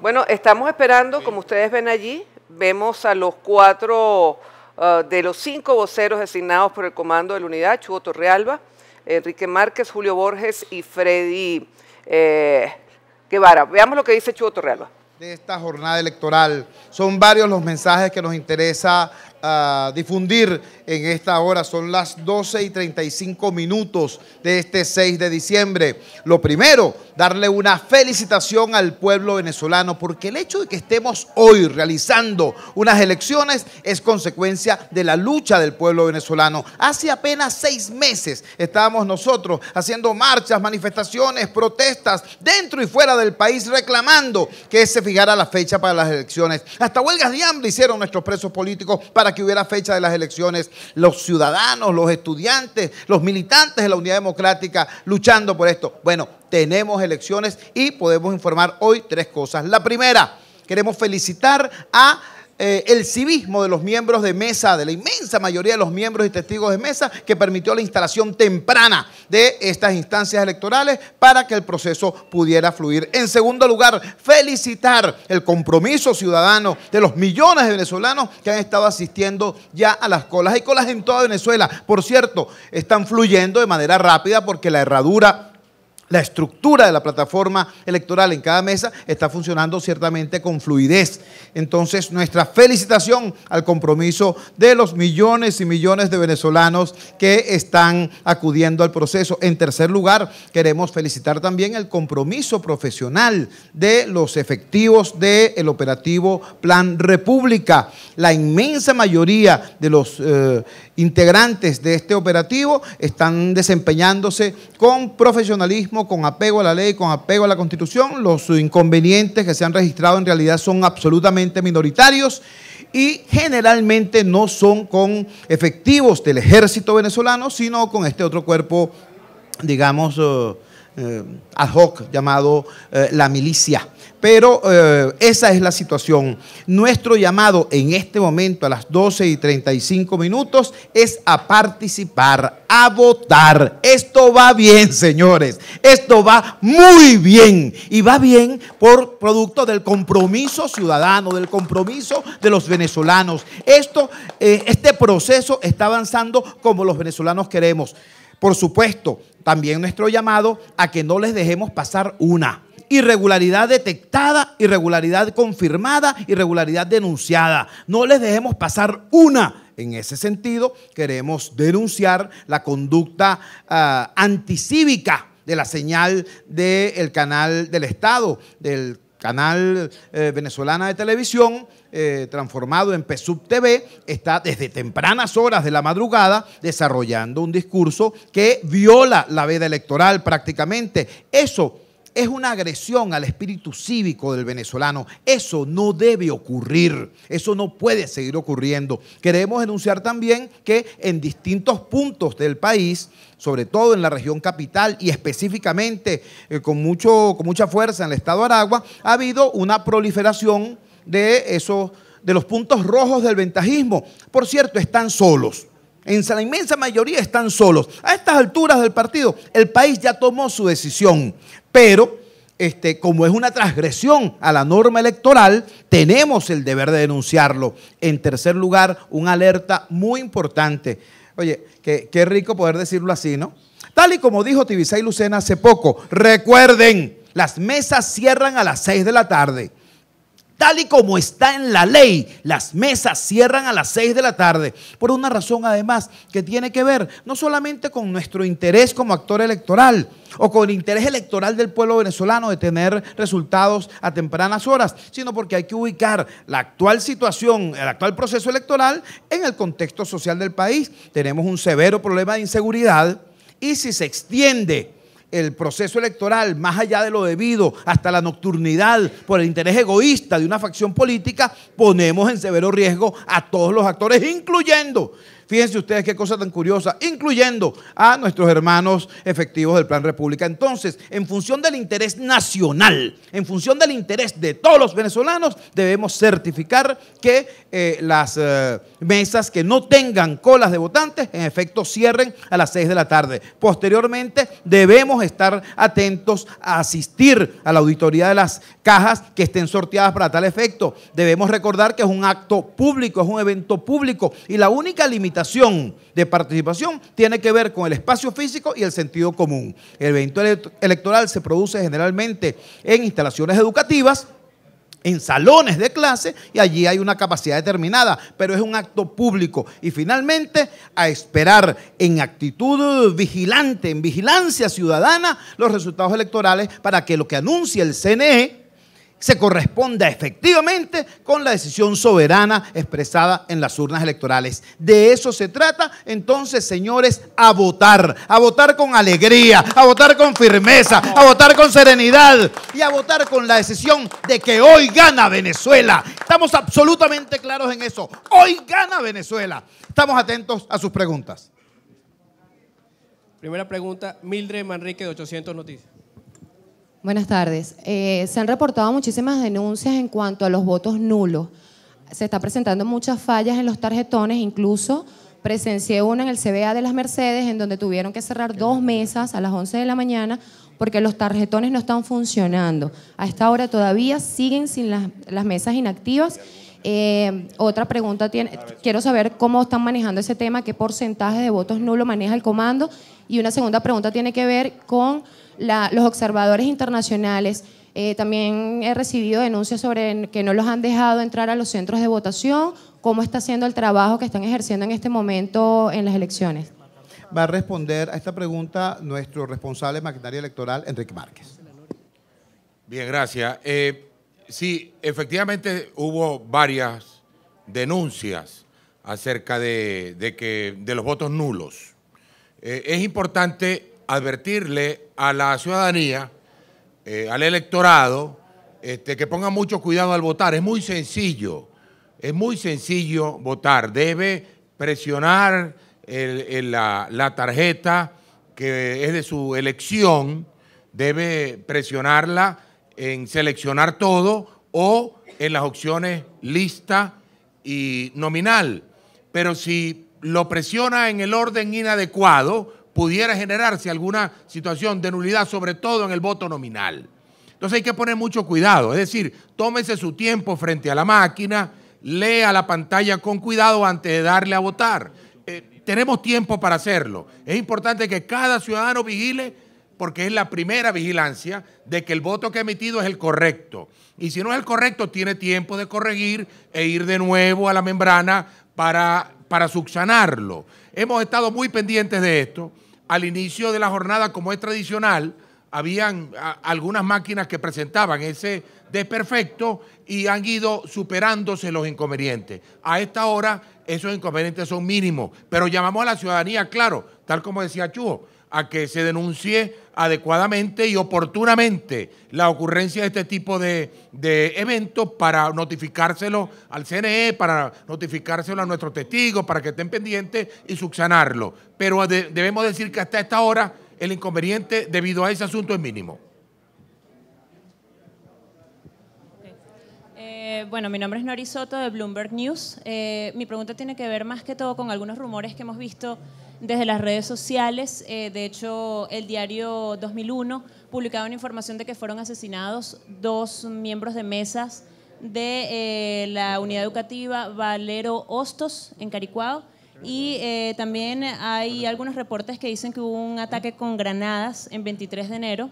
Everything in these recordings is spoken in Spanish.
Bueno, estamos esperando, como ustedes ven allí, vemos a los cuatro uh, de los cinco voceros designados por el comando de la unidad, Chugo Torrealba, Enrique Márquez, Julio Borges y Freddy eh, Guevara. Veamos lo que dice Chugo Torrealba de esta jornada electoral. Son varios los mensajes que nos interesa a difundir en esta hora. Son las 12 y 35 minutos de este 6 de diciembre. Lo primero, darle una felicitación al pueblo venezolano, porque el hecho de que estemos hoy realizando unas elecciones es consecuencia de la lucha del pueblo venezolano. Hace apenas seis meses estábamos nosotros haciendo marchas, manifestaciones, protestas dentro y fuera del país reclamando que se fijara la fecha para las elecciones. Hasta huelgas de hambre hicieron nuestros presos políticos para que hubiera fecha de las elecciones, los ciudadanos, los estudiantes, los militantes de la Unidad Democrática luchando por esto. Bueno, tenemos elecciones y podemos informar hoy tres cosas. La primera, queremos felicitar a eh, el civismo de los miembros de mesa, de la inmensa mayoría de los miembros y testigos de mesa, que permitió la instalación temprana de estas instancias electorales para que el proceso pudiera fluir. En segundo lugar, felicitar el compromiso ciudadano de los millones de venezolanos que han estado asistiendo ya a las colas. Hay colas en toda Venezuela, por cierto, están fluyendo de manera rápida porque la herradura la estructura de la plataforma electoral en cada mesa está funcionando ciertamente con fluidez. Entonces, nuestra felicitación al compromiso de los millones y millones de venezolanos que están acudiendo al proceso. En tercer lugar, queremos felicitar también el compromiso profesional de los efectivos del operativo Plan República. La inmensa mayoría de los... Eh, integrantes de este operativo están desempeñándose con profesionalismo, con apego a la ley, con apego a la constitución. Los inconvenientes que se han registrado en realidad son absolutamente minoritarios y generalmente no son con efectivos del ejército venezolano, sino con este otro cuerpo, digamos, eh, eh, ad hoc llamado eh, la milicia. Pero eh, esa es la situación. Nuestro llamado en este momento a las 12 y 35 minutos es a participar, a votar. Esto va bien, señores. Esto va muy bien. Y va bien por producto del compromiso ciudadano, del compromiso de los venezolanos. Esto, eh, este proceso está avanzando como los venezolanos queremos. Por supuesto, también nuestro llamado a que no les dejemos pasar una irregularidad detectada, irregularidad confirmada, irregularidad denunciada. No les dejemos pasar una. En ese sentido, queremos denunciar la conducta ah, anticívica de la señal del canal del Estado, del canal eh, venezolana de televisión, eh, transformado en PSUB TV, está desde tempranas horas de la madrugada desarrollando un discurso que viola la veda electoral prácticamente. Eso es una agresión al espíritu cívico del venezolano. Eso no debe ocurrir, eso no puede seguir ocurriendo. Queremos denunciar también que en distintos puntos del país, sobre todo en la región capital y específicamente eh, con, mucho, con mucha fuerza en el estado de Aragua, ha habido una proliferación de esos de los puntos rojos del ventajismo. Por cierto, están solos. En la inmensa mayoría están solos. A estas alturas del partido, el país ya tomó su decisión. Pero, este, como es una transgresión a la norma electoral, tenemos el deber de denunciarlo. En tercer lugar, una alerta muy importante. Oye, qué, qué rico poder decirlo así, ¿no? Tal y como dijo Tibisay Lucena hace poco, recuerden, las mesas cierran a las 6 de la tarde. Tal y como está en la ley, las mesas cierran a las 6 de la tarde, por una razón además que tiene que ver no solamente con nuestro interés como actor electoral o con el interés electoral del pueblo venezolano de tener resultados a tempranas horas, sino porque hay que ubicar la actual situación, el actual proceso electoral en el contexto social del país. Tenemos un severo problema de inseguridad y si se extiende el proceso electoral más allá de lo debido, hasta la nocturnidad, por el interés egoísta de una facción política, ponemos en severo riesgo a todos los actores, incluyendo Fíjense ustedes qué cosa tan curiosa, incluyendo a nuestros hermanos efectivos del Plan República. Entonces, en función del interés nacional, en función del interés de todos los venezolanos, debemos certificar que eh, las eh, mesas que no tengan colas de votantes, en efecto, cierren a las 6 de la tarde. Posteriormente, debemos estar atentos a asistir a la auditoría de las cajas que estén sorteadas para tal efecto. Debemos recordar que es un acto público, es un evento público y la única limitación de participación tiene que ver con el espacio físico y el sentido común. El evento electoral se produce generalmente en instalaciones educativas en salones de clase y allí hay una capacidad determinada, pero es un acto público. Y finalmente, a esperar en actitud vigilante, en vigilancia ciudadana, los resultados electorales para que lo que anuncie el CNE se corresponda efectivamente con la decisión soberana expresada en las urnas electorales. De eso se trata, entonces, señores, a votar, a votar con alegría, a votar con firmeza, a votar con serenidad y a votar con la decisión de que hoy gana Venezuela. Estamos absolutamente claros en eso. Hoy gana Venezuela. Estamos atentos a sus preguntas. Primera pregunta, Mildred Manrique de 800 Noticias. Buenas tardes. Eh, se han reportado muchísimas denuncias en cuanto a los votos nulos. Se está presentando muchas fallas en los tarjetones, incluso presencié una en el CBA de las Mercedes, en donde tuvieron que cerrar dos mesas a las 11 de la mañana porque los tarjetones no están funcionando. A esta hora todavía siguen sin las, mesas inactivas. Eh, otra pregunta tiene, quiero saber cómo están manejando ese tema, qué porcentaje de votos nulos maneja el comando. Y una segunda pregunta tiene que ver con los observadores internacionales. Eh, también he recibido denuncias sobre que no los han dejado entrar a los centros de votación, cómo está haciendo el trabajo que están ejerciendo en este momento en las elecciones. Va a responder a esta pregunta nuestro responsable de maquinaria electoral, Enrique Márquez. Bien, gracias. Eh, sí, efectivamente hubo varias denuncias acerca de, que, de los votos nulos. Eh, es importante advertirle a la ciudadanía, eh, al electorado, este, que ponga mucho cuidado al votar. Es muy sencillo, es muy sencillo votar. Debe presionar la tarjeta que es de su elección, debe presionarla en seleccionar todo o en las opciones lista y nominal. Pero si lo presiona en el orden inadecuado, pudiera generarse alguna situación de nulidad, sobre todo en el voto nominal. Entonces hay que poner mucho cuidado, es decir, tómese su tiempo frente a la máquina, lea la pantalla con cuidado antes de darle a votar. Eh, tenemos tiempo para hacerlo. Es importante que cada ciudadano vigile porque es la primera vigilancia de que el voto que ha emitido es el correcto. Y si no es el correcto, tiene tiempo de corregir e ir de nuevo a la membrana para, para subsanarlo. Hemos estado muy pendientes de esto. Al inicio de la jornada, como es tradicional, habían algunas máquinas que presentaban ese desperfecto y han ido superándose los inconvenientes. A esta hora esos inconvenientes son mínimos, pero llamamos a la ciudadanía, claro, tal como decía Chujo, a que se denuncie adecuadamente y oportunamente la ocurrencia de este tipo de, de, eventos para notificárselo al CNE, para notificárselo a nuestros testigos, para que estén pendientes y subsanarlo. Pero debemos decir que hasta esta hora el inconveniente debido a ese asunto es mínimo. Eh, bueno, mi nombre es Nori Soto de Bloomberg News. Eh, mi pregunta tiene que ver más que todo con algunos rumores que hemos visto desde las redes sociales. Eh, de hecho, el diario 2001 publicaba una información de que fueron asesinados dos miembros de mesas de eh, la unidad educativa Valero Hostos en Caricuao. Y eh, también hay algunos reportes que dicen que hubo un ataque con granadas en 23 de enero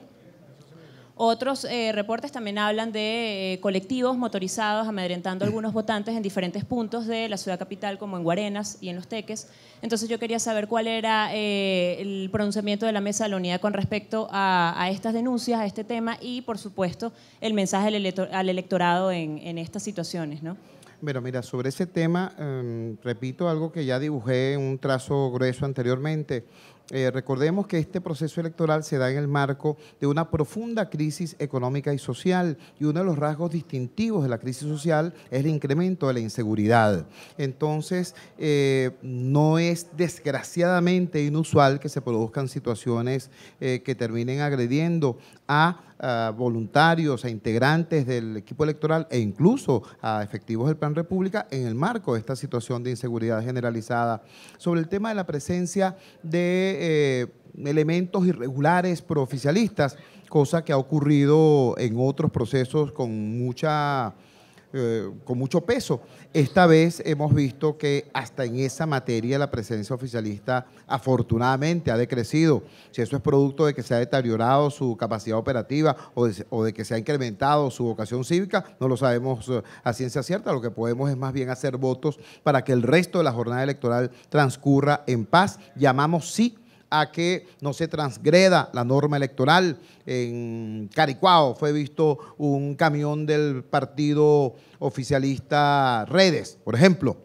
otros eh, reportes también hablan de eh, colectivos motorizados amedrentando a algunos votantes en diferentes puntos de la ciudad capital, como en Guarenas y en Los Teques. Entonces yo quería saber cuál era eh, el pronunciamiento de la mesa de la unidad con respecto a, estas denuncias, a este tema y, por supuesto, el mensaje al, electorado en, estas situaciones. ¿no? Bueno, mira, sobre ese tema, em, repito algo que ya dibujé en un trazo grueso anteriormente. Eh, recordemos que este proceso electoral se da en el marco de una profunda crisis económica y social y uno de los rasgos distintivos de la crisis social es el incremento de la inseguridad. Entonces, eh, no es desgraciadamente inusual que se produzcan situaciones eh, que terminen agrediendo a voluntarios, e integrantes del equipo electoral e incluso a efectivos del Plan República en el marco de esta situación de inseguridad generalizada. Sobre el tema de la presencia de eh, elementos irregulares oficialistas cosa que ha ocurrido en otros procesos con mucha eh, con mucho peso. Esta vez hemos visto que hasta en esa materia la presencia oficialista afortunadamente ha decrecido. Si eso es producto de que se ha deteriorado su capacidad operativa o de, o de que se ha incrementado su vocación cívica, no lo sabemos eh, a ciencia cierta. Lo que podemos es más bien hacer votos para que el resto de la jornada electoral transcurra en paz. Llamamos sí a que no se transgreda la norma electoral. En Caricuao fue visto un camión del partido oficialista Redes, por ejemplo,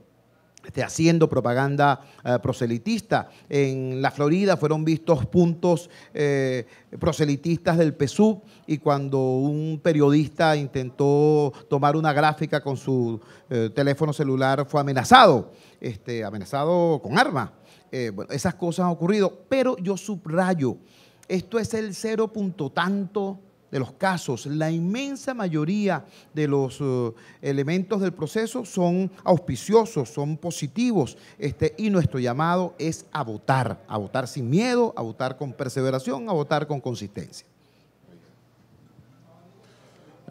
este, haciendo propaganda eh, proselitista. En la Florida fueron vistos puntos eh, proselitistas del PSUV y cuando un periodista intentó tomar una gráfica con su eh, teléfono celular fue amenazado, este, amenazado con arma. Eh, esas cosas han ocurrido, pero yo subrayo, esto es el cero punto tanto de los casos, la inmensa mayoría de los eh, elementos del proceso son auspiciosos, son positivos, este, y nuestro llamado es a votar, a votar sin miedo, a votar con perseveración, a votar con consistencia.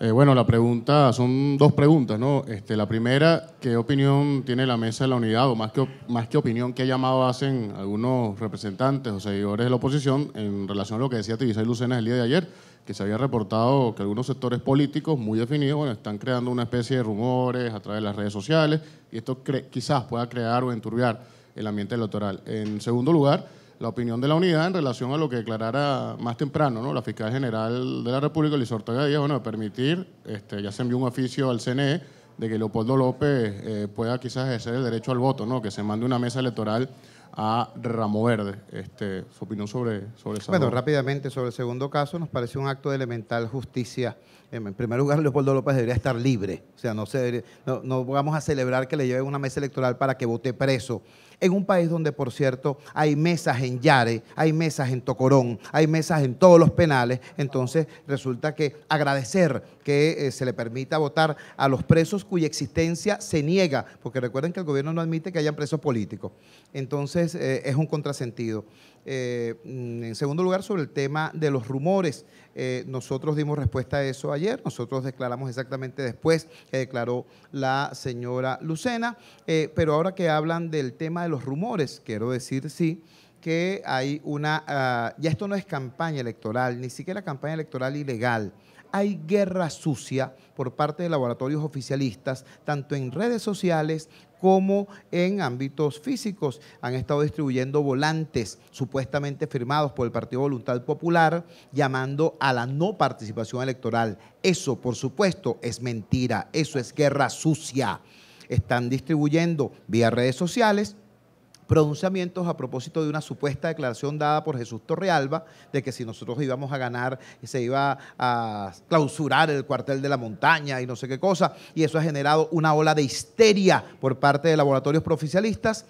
Eh, bueno, la pregunta, son dos preguntas, ¿no? Este, la primera, ¿qué opinión tiene la mesa de la unidad o más que, más que opinión, qué llamado hacen algunos representantes o seguidores de la oposición en relación a lo que decía Tibisay Lucena el día de ayer, que se había reportado que algunos sectores políticos muy definidos están creando una especie de rumores a través de las redes sociales y esto quizás pueda crear o enturbiar el ambiente electoral. En segundo lugar, la opinión de la unidad en relación a lo que declarara más temprano ¿no? la fiscal general de la República, Luis Ortega Díaz, bueno, de permitir, este, ya se envió un oficio al CNE de que Leopoldo López eh, pueda quizás ejercer el derecho al voto, ¿no? que se mande una mesa electoral a Ramo Verde. Este, su opinión sobre, sobre esa. Bueno, rápidamente, sobre el segundo caso, nos parece un acto de elemental justicia. En primer lugar, Leopoldo López debería estar libre. O sea, no, se no, no vamos a celebrar que le lleven una mesa electoral para que vote preso en un país donde, por cierto, hay mesas en Yare, hay mesas en Tocorón, hay mesas en todos los penales. Entonces, resulta que agradecer que eh, se le permita votar a los presos cuya existencia se niega, porque recuerden que el gobierno no admite que haya presos políticos. Entonces, eh, es un contrasentido. Eh, mm, en segundo lugar, sobre el tema de los rumores. Eh, nosotros dimos respuesta a eso ayer, nosotros declaramos exactamente después que declaró la señora Lucena, eh, pero ahora que hablan del tema de los rumores, quiero decir sí que hay una, ah, ya esto no es campaña electoral, ni siquiera campaña electoral ilegal hay guerra sucia por parte de laboratorios oficialistas, tanto en redes sociales como en ámbitos físicos. Han estado distribuyendo volantes supuestamente firmados por el Partido Voluntad Popular llamando a la no participación electoral. Eso, por supuesto, es mentira. Eso es guerra sucia. Están distribuyendo vía redes sociales pronunciamientos a propósito de una supuesta declaración dada por Jesús Torrealba de que si nosotros íbamos a ganar se iba a clausurar el cuartel de la montaña y no sé qué cosa, y eso ha generado una ola de histeria por parte de laboratorios proficialistas.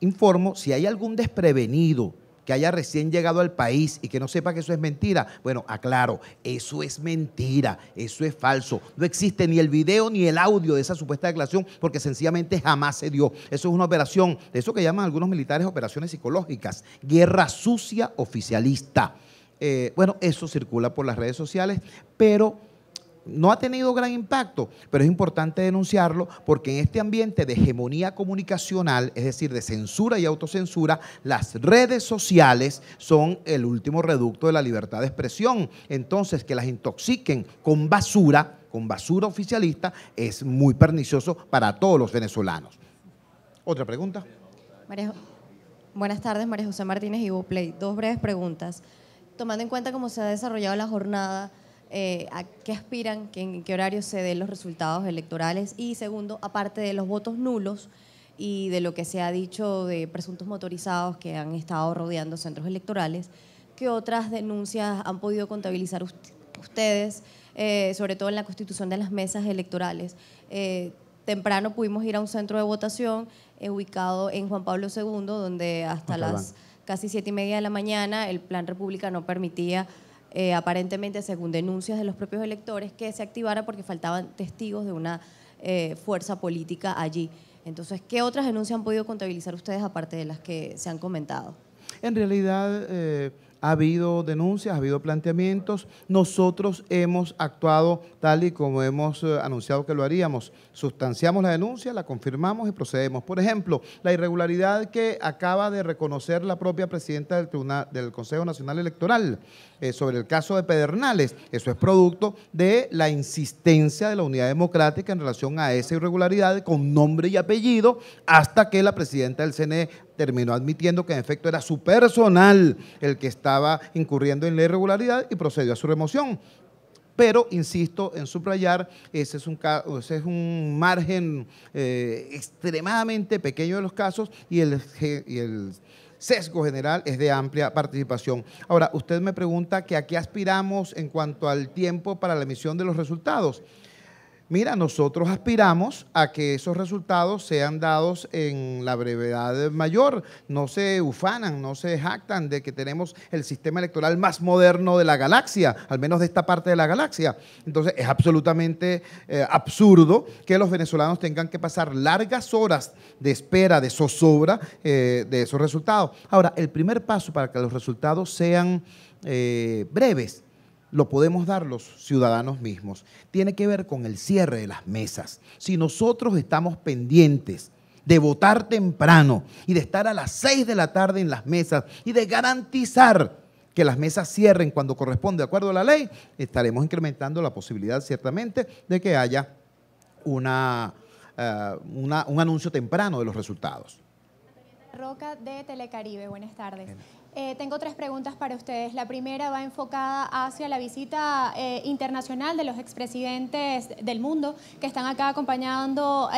Informo, si hay algún desprevenido que haya recién llegado al país y que no sepa que eso es mentira, bueno, aclaro, eso es mentira, eso es falso. No existe ni el video ni el audio de esa supuesta declaración porque sencillamente jamás se dio. Eso es una operación, de eso que llaman algunos militares operaciones psicológicas, guerra sucia oficialista. Eh, bueno, eso circula por las redes sociales, pero no ha tenido gran impacto, pero es importante denunciarlo porque en este ambiente de hegemonía comunicacional, es decir, de censura y autocensura, las redes sociales son el último reducto de la libertad de expresión. Entonces, que las intoxiquen con basura, con basura oficialista, es muy pernicioso para todos los venezolanos. ¿Otra pregunta? buenas tardes, María José Martínez y Buplay. Dos breves preguntas. Tomando en cuenta cómo se ha desarrollado la jornada, eh, a qué aspiran, en qué horario se den los resultados electorales y segundo, aparte de los votos nulos y de lo que se ha dicho de presuntos motorizados que han estado rodeando centros electorales, ¿qué otras denuncias han podido contabilizar ustedes, eh, sobre todo en la constitución de las mesas electorales? Eh, temprano pudimos ir a un centro de votación ubicado en Juan Pablo II, donde hasta las casi siete y media de la mañana el plan República no permitía eh, aparentemente según denuncias de los propios electores, que se activara porque faltaban testigos de una eh, fuerza política allí. Entonces, ¿qué otras denuncias han podido contabilizar ustedes aparte de las que se han comentado? En realidad, eh, ha habido denuncias, ha habido planteamientos. Nosotros hemos actuado tal y como hemos eh, anunciado que lo haríamos. Sustanciamos la denuncia, la confirmamos y procedemos. Por ejemplo, la irregularidad que acaba de reconocer la propia presidenta del, Consejo Nacional Electoral eh, sobre el caso de Pedernales. Eso es producto de la insistencia de la Unidad Democrática en relación a esa irregularidad con nombre y apellido hasta que la presidenta del CNE terminó admitiendo que en efecto era su personal el que estaba incurriendo en la irregularidad y procedió a su remoción. Pero, insisto en subrayar, ese es un, ese es un margen eh, extremadamente pequeño de los casos y el, y el sesgo general es de amplia participación. Ahora, usted me pregunta que a qué aspiramos en cuanto al tiempo para la emisión de los resultados. Mira, nosotros aspiramos a que esos resultados sean dados en la brevedad mayor. No se ufanan, no se jactan de que tenemos el sistema electoral más moderno de la galaxia, al menos de esta parte de la galaxia. Entonces, es absolutamente eh, absurdo que los venezolanos tengan que pasar largas horas de espera, de zozobra eh, de esos resultados. Ahora, el primer paso para que los resultados sean eh, breves lo podemos dar los ciudadanos mismos. Tiene que ver con el cierre de las mesas. Si nosotros estamos pendientes de votar temprano y de estar a las 6 de la tarde en las mesas y de garantizar que las mesas cierren cuando corresponde de acuerdo a la ley, estaremos incrementando la posibilidad ciertamente de que haya una, eh, un anuncio temprano de los resultados. Roca de Telecaribe, buenas tardes. Eh, tengo tres preguntas para ustedes. La primera va enfocada hacia la visita eh, internacional de los expresidentes del mundo que están acá acompañando,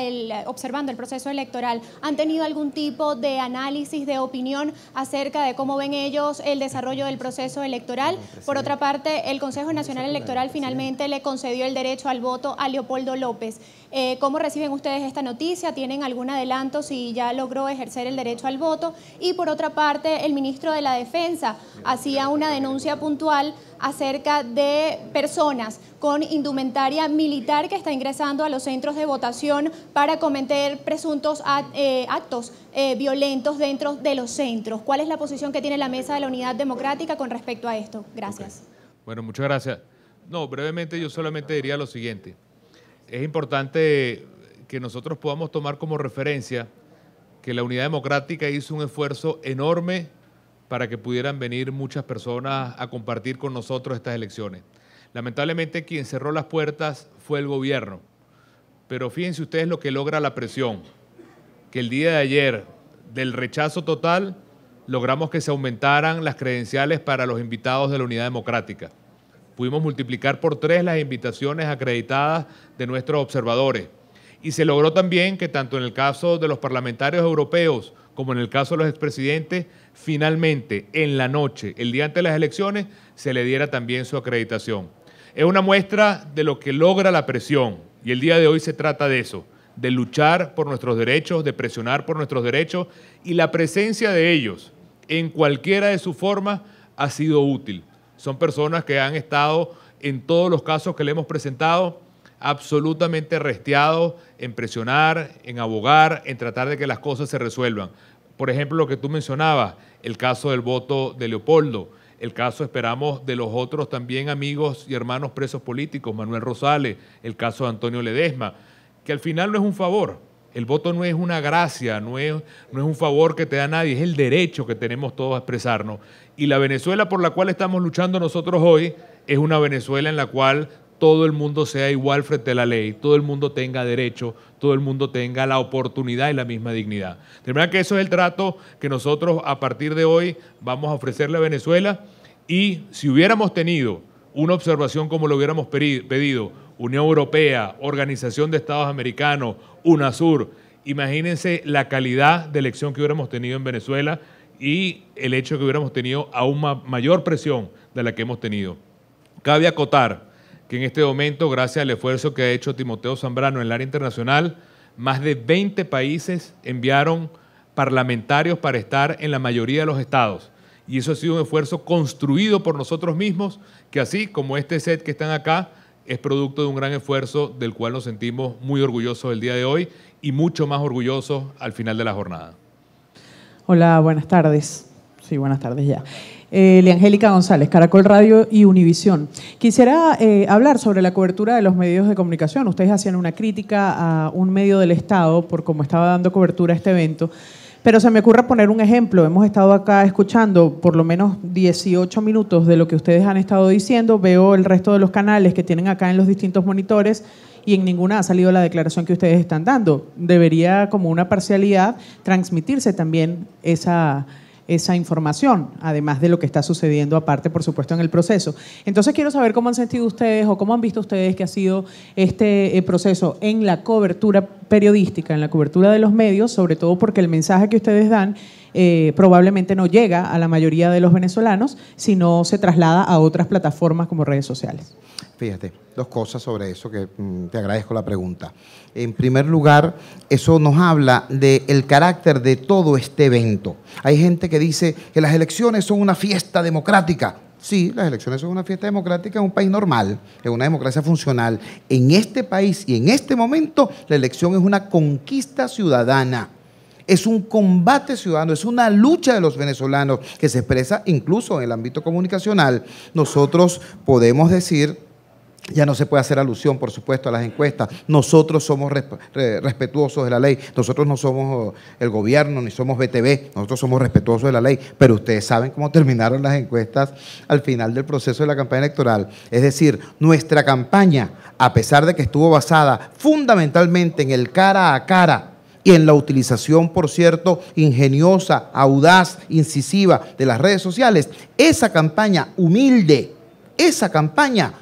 observando el proceso electoral. ¿Han tenido algún tipo de análisis, de opinión acerca de cómo ven ellos el desarrollo del proceso electoral? Por otra parte, el Consejo Nacional Electoral finalmente le concedió el derecho al voto a Leopoldo López. Eh, ¿Cómo reciben ustedes esta noticia? ¿Tienen algún adelanto si ya logró ejercer el derecho al voto? Y por otra parte, el ministro de la defensa hacía una denuncia puntual acerca de personas con indumentaria militar que está ingresando a los centros de votación para cometer presuntos eh, actos eh, violentos dentro de los centros. ¿Cuál es la posición que tiene la mesa de la Unidad Democrática con respecto a esto? Gracias. Bueno, muchas gracias. No, brevemente yo solamente diría lo siguiente. Es importante que nosotros podamos tomar como referencia que la Unidad Democrática hizo un esfuerzo enorme para que pudieran venir muchas personas a compartir con nosotros estas elecciones. Lamentablemente quien cerró las puertas fue el gobierno, pero fíjense ustedes lo que logra la presión, que el día de ayer del rechazo total logramos que se aumentaran las credenciales para los invitados de la Unidad Democrática. Pudimos multiplicar por tres las invitaciones acreditadas de nuestros observadores. Y se logró también que tanto en el caso de los parlamentarios europeos como en el caso de los expresidentes, finalmente en la noche, el día antes de las elecciones, se le diera también su acreditación. Es una muestra de lo que logra la presión y el día de hoy se trata de eso, de luchar por nuestros derechos, de presionar por nuestros derechos y la presencia de ellos en cualquiera de sus formas ha sido útil. Son personas que han estado en todos los casos que le hemos presentado absolutamente resteados en presionar, en abogar, en tratar de que las cosas se resuelvan. Por ejemplo, lo que tú mencionabas, el caso del voto de Leopoldo, el caso, esperamos, de los otros también amigos y hermanos presos políticos, Manuel Rosales, el caso de Antonio Ledesma, que al final no es un favor. El voto no es una gracia, no es, un favor que te da nadie, es el derecho que tenemos todos a expresarnos. Y la Venezuela por la cual estamos luchando nosotros hoy es una Venezuela en la cual todo el mundo sea igual frente a la ley, todo el mundo tenga derecho, todo el mundo tenga la oportunidad y la misma dignidad. De verdad que eso es el trato que nosotros a partir de hoy vamos a ofrecerle a Venezuela y si hubiéramos tenido una observación como lo hubiéramos pedido, Unión Europea, Organización de Estados Americanos, UNASUR, imagínense la calidad de elección que hubiéramos tenido en Venezuela y el hecho de que hubiéramos tenido aún mayor presión de la que hemos tenido. Cabe acotar que en este momento, gracias al esfuerzo que ha hecho Timoteo Zambrano en el área internacional, más de 20 países enviaron parlamentarios para estar en la mayoría de los estados. Y eso ha sido un esfuerzo construido por nosotros mismos, que así como este set que están acá, es producto de un gran esfuerzo del cual nos sentimos muy orgullosos el día de hoy y mucho más orgullosos al final de la jornada. Hola, buenas tardes. Sí, buenas tardes ya. Eh, Angélica González, Caracol Radio y Univisión. Quisiera eh, hablar sobre la cobertura de los medios de comunicación. Ustedes hacían una crítica a un medio del Estado por cómo estaba dando cobertura a este evento. Pero se me ocurre poner un ejemplo. Hemos estado acá escuchando por lo menos 18 minutos de lo que ustedes han estado diciendo. Veo el resto de los canales que tienen acá en los distintos monitores y en ninguna ha salido la declaración que ustedes están dando. Debería, como una parcialidad, transmitirse también esa esa información, además de lo que está sucediendo aparte, por supuesto, en el proceso. Entonces quiero saber cómo han sentido ustedes o cómo han visto ustedes que ha sido este eh, proceso en la cobertura periodística, en la cobertura de los medios, sobre todo porque el mensaje que ustedes dan eh, probablemente no llega a la mayoría de los venezolanos, sino se traslada a otras plataformas como redes sociales fíjate, dos cosas sobre eso que mm, te agradezco la pregunta. En primer lugar, eso nos habla del carácter de todo este evento. Hay gente que dice que las elecciones son una fiesta democrática. Sí, las elecciones son una fiesta democrática en un país normal, en una democracia funcional. En este país y en este momento, la elección es una conquista ciudadana es un combate ciudadano, es una lucha de los venezolanos que se expresa incluso en el ámbito comunicacional. Nosotros podemos decir ya no se puede hacer alusión, por supuesto, a las encuestas. Nosotros somos respetuosos de la ley. Nosotros no somos eh, el gobierno ni somos BTV. Nosotros somos respetuosos de la ley. Pero ustedes saben cómo terminaron las encuestas al final del proceso de la campaña electoral. Es decir, nuestra campaña, a pesar de que estuvo basada fundamentalmente en el cara a cara y en la utilización, por cierto, ingeniosa, audaz, incisiva de las redes sociales, esa campaña humilde, esa campaña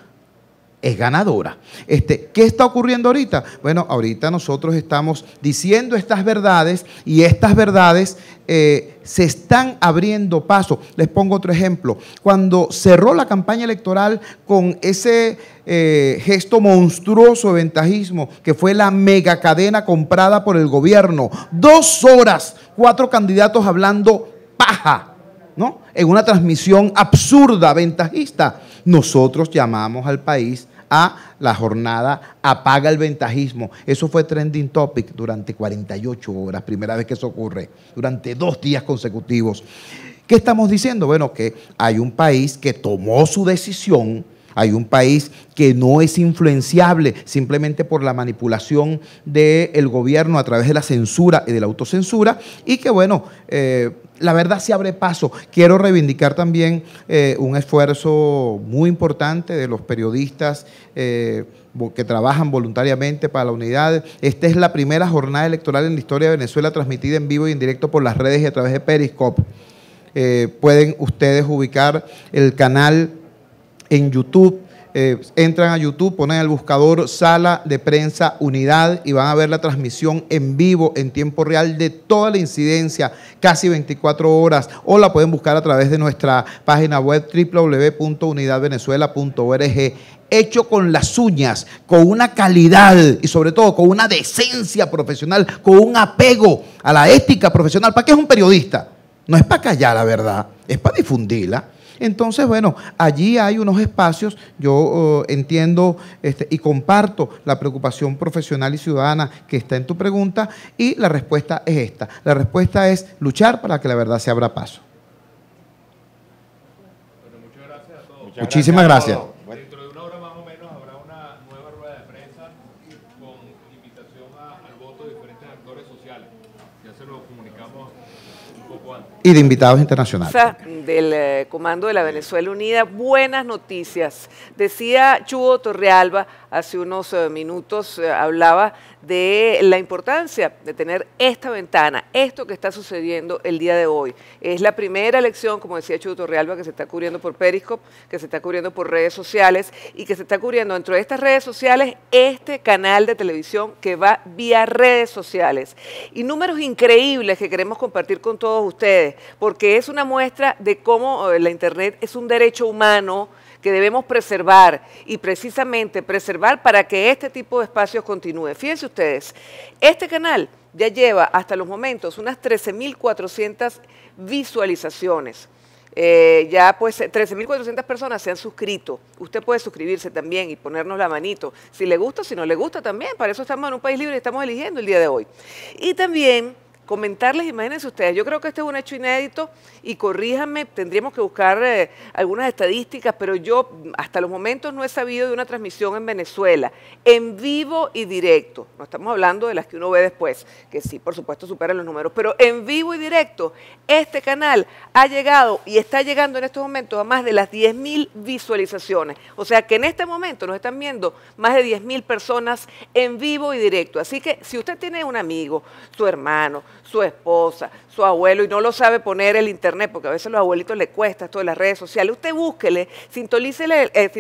es ganadora. Este, ¿Qué está ocurriendo ahorita? Bueno, ahorita nosotros estamos diciendo estas verdades y estas verdades eh, se están abriendo paso. Les pongo otro ejemplo. Cuando cerró la campaña electoral con ese eh, gesto monstruoso de ventajismo, que fue la megacadena comprada por el gobierno, dos horas, cuatro candidatos hablando paja. ¿No? En una transmisión absurda, ventajista, nosotros llamamos al país a la jornada Apaga el Ventajismo. Eso fue trending topic durante 48 horas, primera vez que eso ocurre, durante dos días consecutivos. ¿Qué estamos diciendo? Bueno, que hay un país que tomó su decisión, hay un país que no es influenciable simplemente por la manipulación del gobierno a través de la censura y de la autocensura y que, bueno, eh, la verdad se abre paso. Quiero reivindicar también eh, un esfuerzo muy importante de los periodistas eh, que trabajan voluntariamente para la unidad. Esta es la primera jornada electoral en la historia de Venezuela transmitida en vivo y en directo por las redes y a través de Periscope. Eh, pueden ustedes ubicar el canal en YouTube eh, entran a YouTube, ponen el buscador Sala de Prensa Unidad y van a ver la transmisión en vivo, en tiempo real, de toda la incidencia, casi 24 horas, o la pueden buscar a través de nuestra página web www.unidadvenezuela.org hecho con las uñas, con una calidad y sobre todo con una decencia profesional, con un apego a la ética profesional. ¿Para qué es un periodista? No es para callar la verdad, es para difundirla. Entonces, bueno, allí hay unos espacios, yo oh, entiendo este, y comparto la preocupación profesional y ciudadana que está en tu pregunta y la respuesta es esta. La respuesta es luchar para que la verdad se abra paso. muchas gracias a todos. Muchísimas gracias. y de invitados internacionales. Del eh, Comando de la Venezuela Unida, buenas noticias. Decía Chudo Torrealba hace unos eh, minutos, eh, hablaba de la importancia de tener esta ventana, esto que está sucediendo el día de hoy. Es la primera elección, como decía Chudo Torrealba, que se está cubriendo por Periscope, que se está cubriendo por redes sociales y que se está cubriendo dentro de estas redes sociales este canal de televisión que va vía redes sociales. Y números increíbles que queremos compartir con todos ustedes porque es una muestra de cómo eh, la Internet es un derecho humano que debemos preservar y precisamente preservar para que este tipo de espacios continúe. Fíjense ustedes, este canal ya lleva hasta los momentos unas 13.400 visualizaciones. Eh, ya pues 13.400 personas se han suscrito. Usted puede suscribirse también y ponernos la manito, si le gusta, si no le gusta también. Para eso estamos en un país libre y estamos eligiendo el día de hoy. Y también comentarles, imagínense ustedes, yo creo que este es un hecho inédito y corríjanme, tendríamos que buscar eh, algunas estadísticas, pero yo hasta los momentos no he sabido de una transmisión en Venezuela, en vivo y directo, no estamos hablando de las que uno ve después, que sí, por supuesto superan los números, pero en vivo y directo, este canal ha llegado y está llegando en estos momentos a más de las 10.000 visualizaciones, o sea que en este momento nos están viendo más de 10.000 personas en vivo y directo, así que si usted tiene un amigo, su hermano, su esposa, su abuelo, y no lo sabe poner el internet, porque a veces a los abuelitos le cuesta esto de las redes sociales. Usted búsquele, sintolícele eh,